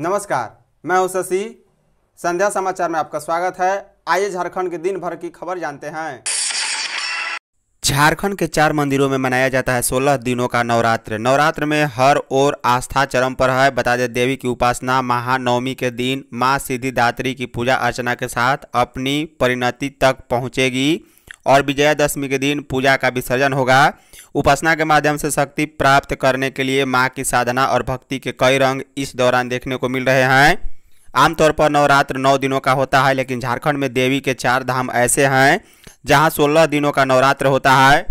नमस्कार मैं हूं शशि संध्या समाचार में आपका स्वागत है आइए झारखंड के दिन भर की खबर जानते हैं झारखंड के चार मंदिरों में मनाया जाता है 16 दिनों का नवरात्र नवरात्र में हर ओर आस्था चरम पर है बता दें देवी की उपासना महानवमी के दिन मां सिद्धिदात्री की पूजा अर्चना के साथ अपनी परिणति तक पहुंचेगी और विजयादशमी के दिन पूजा का विसर्जन होगा उपासना के माध्यम से शक्ति प्राप्त करने के लिए माँ की साधना और भक्ति के कई रंग इस दौरान देखने को मिल रहे हैं आमतौर पर नवरात्र नौ दिनों का होता है लेकिन झारखंड में देवी के चार धाम ऐसे हैं जहाँ सोलह दिनों का नवरात्र होता है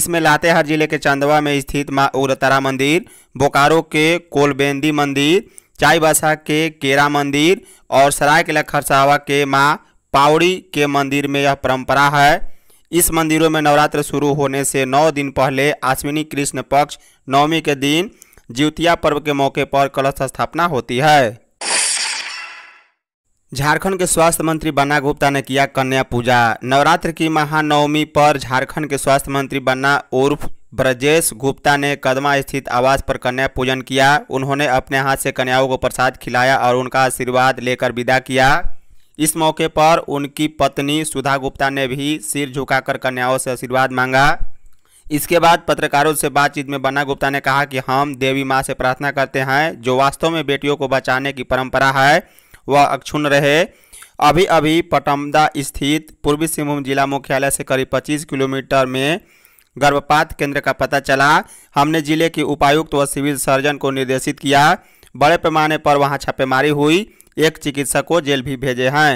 इसमें लातेहार जिले के चंदवा में स्थित माँ उग्रतारा मंदिर बोकारो के कोलबेंदी मंदिर चाईबासा के केरा मंदिर और सरायकला खरसावा के माँ पावड़ी के मंदिर में यह परंपरा है इस मंदिरों में नवरात्र शुरू होने से नौ दिन पहले आश्विनी कृष्ण पक्ष नवमी के दिन ज्योतिया पर्व के मौके पर कलश स्थापना होती है झारखंड के स्वास्थ्य मंत्री बन्ना गुप्ता ने किया कन्या पूजा नवरात्र की महानवमी पर झारखंड के स्वास्थ्य मंत्री बन्ना उर्फ ब्रजेश गुप्ता ने कदमा स्थित आवास पर कन्या पूजन किया उन्होंने अपने हाथ से कन्याओं को प्रसाद खिलाया और उनका आशीर्वाद लेकर विदा किया इस मौके पर उनकी पत्नी सुधा गुप्ता ने भी सिर झुकाकर कन्याओं से आशीर्वाद मांगा इसके बाद पत्रकारों से बातचीत में बन्ना गुप्ता ने कहा कि हम देवी माँ से प्रार्थना करते हैं जो वास्तव में बेटियों को बचाने की परंपरा है वह अक्षुण रहे अभी अभी पटमदा स्थित पूर्वी सिंहभूम जिला मुख्यालय से करीब 25 किलोमीटर में गर्भपात केंद्र का पता चला हमने जिले के उपायुक्त व सिविल सर्जन को निर्देशित किया बड़े पैमाने पर वहां छापेमारी हुई एक चिकित्सक को जेल भी भेजे हैं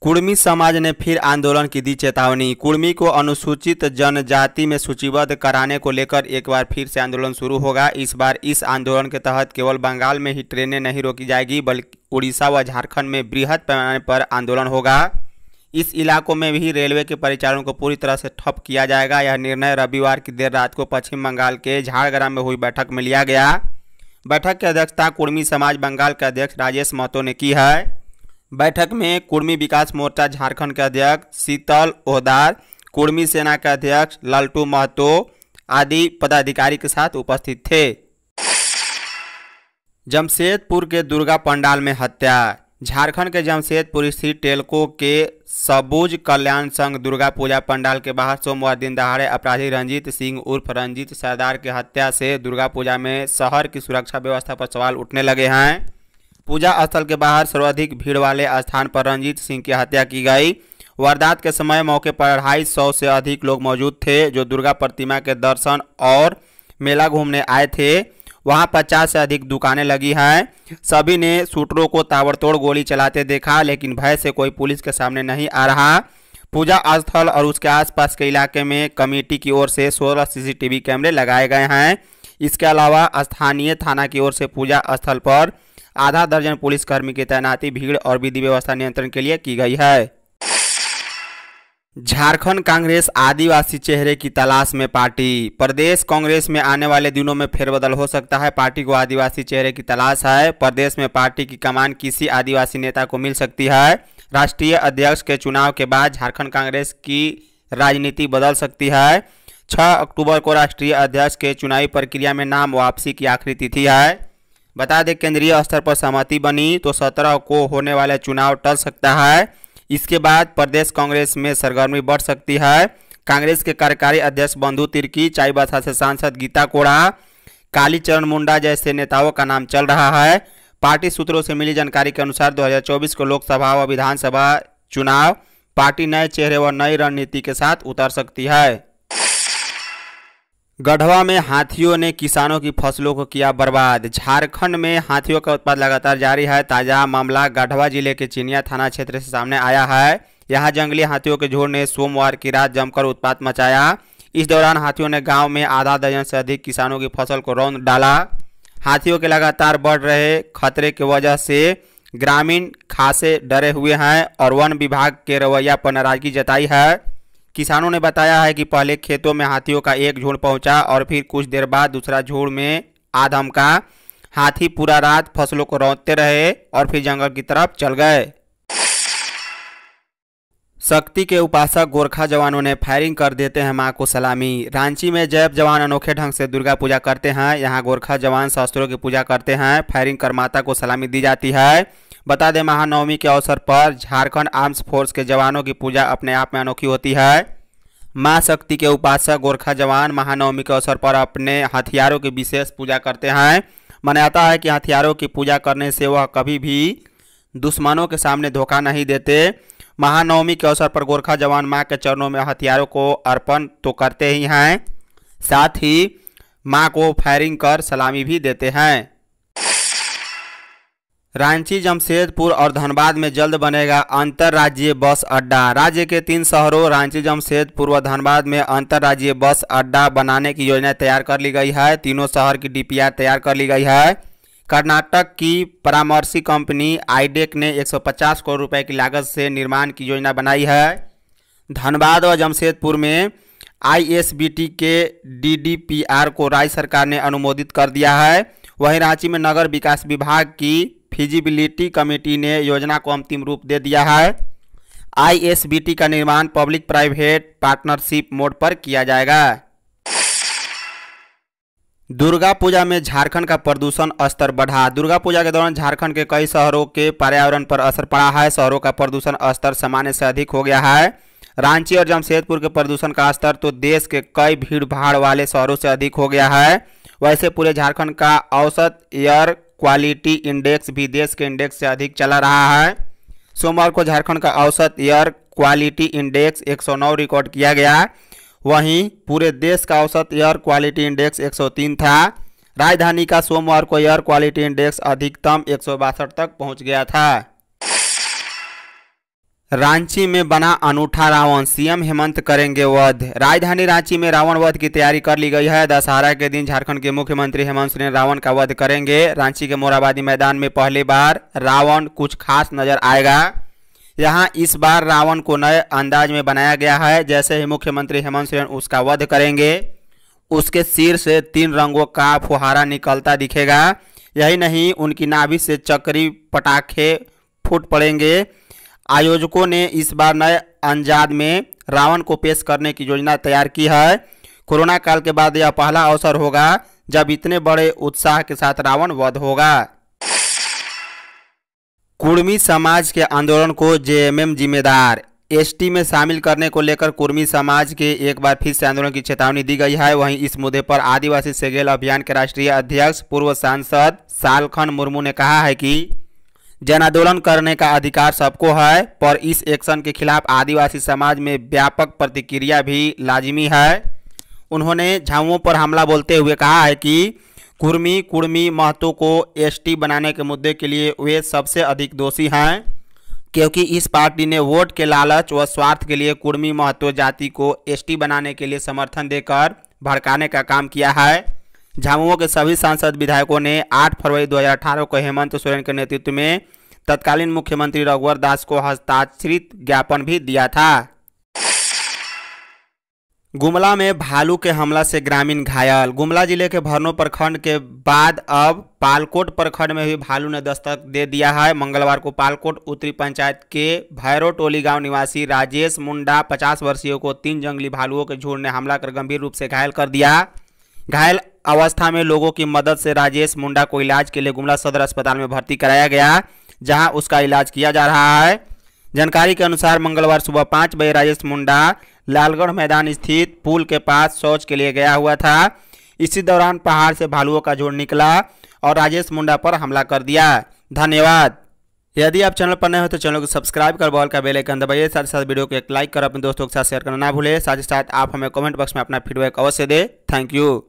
कुर्मी समाज ने फिर आंदोलन की दी चेतावनी कुर्मी को अनुसूचित जनजाति में सूचीबद्ध कराने को लेकर एक बार फिर से आंदोलन शुरू होगा इस बार इस आंदोलन के तहत केवल बंगाल में ही ट्रेनें नहीं रोकी जाएगी बल्कि उड़ीसा व झारखंड में बृहद पैमाने पर आंदोलन होगा इस इलाकों में भी रेलवे के परिचालन को पूरी तरह से ठप किया जाएगा यह निर्णय रविवार की देर रात को पश्चिम बंगाल के झाड़ग्राम में हुई बैठक में लिया गया बैठक की अध्यक्षता कुर्मी समाज बंगाल के अध्यक्ष राजेश महतो ने की है बैठक में कुर्मी विकास मोर्चा झारखंड के अध्यक्ष शीतल ओहदार कुर्मी सेना के अध्यक्ष लालटू महतो आदि पदाधिकारी के साथ उपस्थित थे जमशेदपुर के दुर्गा पंडाल में हत्या झारखंड के जमशेदपुर स्थित टेलको के सबूज कल्याण संघ दुर्गा पूजा पंडाल के बाहर सोमवार दिन दहाड़े अपराधी रंजीत सिंह उर्फ रंजीत सरदार की हत्या से दुर्गा पूजा में शहर की सुरक्षा व्यवस्था पर सवाल उठने लगे हैं पूजा स्थल के बाहर सर्वाधिक भीड़ वाले स्थान पर रंजीत सिंह की हत्या की गई वारदात के समय मौके पर अढ़ाई सौ से अधिक लोग मौजूद थे जो दुर्गा प्रतिमा के दर्शन और मेला घूमने आए थे वहां पचास से अधिक दुकानें लगी हैं सभी ने शूटरों को ताबड़तोड़ गोली चलाते देखा लेकिन भय से कोई पुलिस के सामने नहीं आ रहा पूजा स्थल और उसके आसपास के इलाके में कमेटी की ओर से 16 सीसीटीवी कैमरे लगाए गए हैं इसके अलावा स्थानीय थाना की ओर से पूजा स्थल पर आधा दर्जन पुलिसकर्मी की तैनाती भीड़ और विधि व्यवस्था नियंत्रण के लिए की गई है झारखंड कांग्रेस आदिवासी चेहरे की तलाश में पार्टी प्रदेश कांग्रेस में आने वाले दिनों में फेरबदल हो सकता है पार्टी को आदिवासी चेहरे की तलाश है प्रदेश में पार्टी की कमान किसी आदिवासी नेता को मिल सकती है राष्ट्रीय अध्यक्ष के चुनाव के बाद झारखंड कांग्रेस की राजनीति बदल सकती है 6 अक्टूबर को राष्ट्रीय अध्यक्ष के चुनावी प्रक्रिया में नाम वापसी की आखिरी तिथि है बता दें केंद्रीय स्तर पर सहमति बनी तो सत्रह को होने वाले चुनाव टल सकता है इसके बाद प्रदेश कांग्रेस में सरगर्मी बढ़ सकती है कांग्रेस के कार्यकारी अध्यक्ष बंधु तिर्की चाईबासा से सांसद गीता कोड़ा कालीचरण मुंडा जैसे नेताओं का नाम चल रहा है पार्टी सूत्रों से मिली जानकारी के अनुसार 2024 को लोकसभा व विधानसभा चुनाव पार्टी नए चेहरे व नई रणनीति के साथ उतर सकती है गढ़वा में हाथियों ने किसानों की फसलों को किया बर्बाद झारखंड में हाथियों का उत्पाद लगातार जारी है ताज़ा मामला गढ़वा जिले के चिनिया थाना क्षेत्र से सामने आया है यहाँ जंगली हाथियों के झुंड ने सोमवार की रात जमकर उत्पात मचाया इस दौरान हाथियों ने गांव में आधा दर्जन से अधिक किसानों की फसल को रौंद डाला हाथियों के लगातार बढ़ रहे खतरे की वजह से ग्रामीण खासे डरे हुए हैं और वन विभाग के रवैया पर नाराजगी जताई है किसानों ने बताया है कि पहले खेतों में हाथियों का एक झुंड पहुंचा और फिर कुछ देर बाद दूसरा झुंड में आधम का हाथी पूरा रात फसलों को रौंदते रहे और फिर जंगल की तरफ चल गए शक्ति के उपासक गोरखा जवानों ने फायरिंग कर देते हैं मां को सलामी रांची में जैब जवान अनोखे ढंग से दुर्गा पूजा करते हैं यहां गोरखा जवान शस्त्रों की पूजा करते हैं फायरिंग कर माता को सलामी दी जाती है बता दें महानवमी के अवसर पर झारखंड आर्म्स फोर्स के जवानों की पूजा अपने आप में अनोखी होती है माँ शक्ति के उपासक गोरखा जवान महानवमी के अवसर पर अपने हथियारों की विशेष पूजा करते हैं मान्यता है कि हथियारों की पूजा करने से वह कभी भी दुश्मनों के सामने धोखा नहीं देते महानवमी के अवसर पर गोरखा जवान माँ के चरणों में हथियारों को अर्पण तो करते ही हैं साथ ही माँ को फायरिंग कर सलामी भी देते हैं रांची जमशेदपुर और धनबाद में जल्द बनेगा अंतर्राज्यीय बस अड्डा राज्य के तीन शहरों रांची जमशेदपुर व धनबाद में अंतर्राज्यीय बस अड्डा बनाने की योजना तैयार कर ली गई है तीनों शहर की डीपीआर तैयार कर ली गई है कर्नाटक की परामर्शी कंपनी आईडेक ने 150 करोड़ रुपए की लागत से निर्माण की योजना बनाई है धनबाद व जमशेदपुर में आई के डी को राज्य सरकार ने अनुमोदित कर दिया है वहीं रांची में नगर विकास विभाग की फिजिबिलिटी कमेटी ने योजना को अंतिम रूप दे दिया है आई का निर्माण पब्लिक प्राइवेट पार्टनरशिप मोड पर किया जाएगा दुर्गा पूजा में झारखंड का प्रदूषण स्तर बढ़ा दुर्गा पूजा के दौरान झारखंड के कई शहरों के पर्यावरण पर असर पड़ा है शहरों का प्रदूषण स्तर सामान्य से अधिक हो गया है रांची और जमशेदपुर के प्रदूषण का स्तर तो देश के कई भीड़ भाड़ वाले शहरों से अधिक हो गया है वैसे पूरे झारखंड का औसत एयर क्वालिटी इंडेक्स भी देश के इंडेक्स से अधिक चला रहा है सोमवार को झारखंड का औसत एयर क्वालिटी इंडेक्स 109 रिकॉर्ड किया गया वहीं पूरे देश का औसत एयर क्वालिटी इंडेक्स 103 था राजधानी का सोमवार को एयर क्वालिटी इंडेक्स अधिकतम एक तक पहुंच गया था रांची में बना अनूठा रावण सीएम हेमंत करेंगे वध राजधानी रांची में रावण वध की तैयारी कर ली गई है दशहरा के दिन झारखंड के मुख्यमंत्री हेमंत सोरेन रावण का वध करेंगे रांची के मोराबादी मैदान में पहली बार रावण कुछ खास नजर आएगा यहां इस बार रावण को नए अंदाज में बनाया गया है जैसे ही मुख्यमंत्री हेमंत सोरेन उसका वध करेंगे उसके सिर से तीन रंगों का फुहारा निकलता दिखेगा यही नहीं उनकी नाभि से चक्री पटाखे फूट पड़ेंगे आयोजकों ने इस बार नए अंजाद में रावण को पेश करने की योजना तैयार की है कोरोना काल के बाद यह पहला अवसर होगा जब इतने बड़े उत्साह के साथ रावण वध होगा कुर्मी समाज के आंदोलन को जेएमएम जिम्मेदार एसटी में शामिल करने को लेकर कुर्मी समाज के एक बार फिर से आंदोलन की चेतावनी दी गई है वहीं इस मुद्दे पर आदिवासी सेगेल अभियान के राष्ट्रीय अध्यक्ष पूर्व सांसद सालखन मुर्मू ने कहा है कि जन आंदोलन करने का अधिकार सबको है पर इस एक्शन के खिलाफ आदिवासी समाज में व्यापक प्रतिक्रिया भी लाजिमी है उन्होंने झाऊओं पर हमला बोलते हुए कहा है कि कुर्मी कुर्मी महतो को एसटी बनाने के मुद्दे के लिए वे सबसे अधिक दोषी हैं क्योंकि इस पार्टी ने वोट के लालच व स्वार्थ के लिए कुर्मी महतो जाति को एसटी बनाने के लिए समर्थन देकर भड़काने का काम किया है झामुमो के सभी सांसद विधायकों ने 8 फरवरी 2018 को हेमंत सोरेन के नेतृत्व में तत्कालीन मुख्यमंत्री रघुवर दास को हस्ताक्षरित ज्ञापन भी दिया था गुमला में भालू के हमला से ग्रामीण घायल गुमला जिले के भरनो प्रखंड के बाद अब पालकोट प्रखंड में भी भालू ने दस्तक दे दिया है मंगलवार को पालकोट उत्तरी पंचायत के भैरो टोली गांव निवासी राजेश मुंडा 50 वर्षीय को तीन जंगली भालुओं के झुंड ने हमला कर गंभीर रूप से घायल कर दिया घायल अवस्था में लोगों की मदद से राजेश मुंडा को इलाज के लिए गुमला सदर अस्पताल में भर्ती कराया गया जहां उसका इलाज किया जा रहा है जानकारी के अनुसार मंगलवार सुबह पाँच बजे राजेश मुंडा लालगढ़ मैदान स्थित पुल के पास शौच के लिए गया हुआ था इसी दौरान पहाड़ से भालुओं का जोड़ निकला और राजेश मुंडा पर हमला कर दिया धन्यवाद यदि आप चैनल पर नए हो तो चैनल को सब्सक्राइब कर बॉल का बेल आइकन दबाइए साथ ही साथ वीडियो को एक लाइक कर अपने दोस्तों के साथ शेयर करना ना भूले साथ ही साथ आप हमें कमेंट बॉक्स में अपना फीडबैक अवश्य दें थैंक यू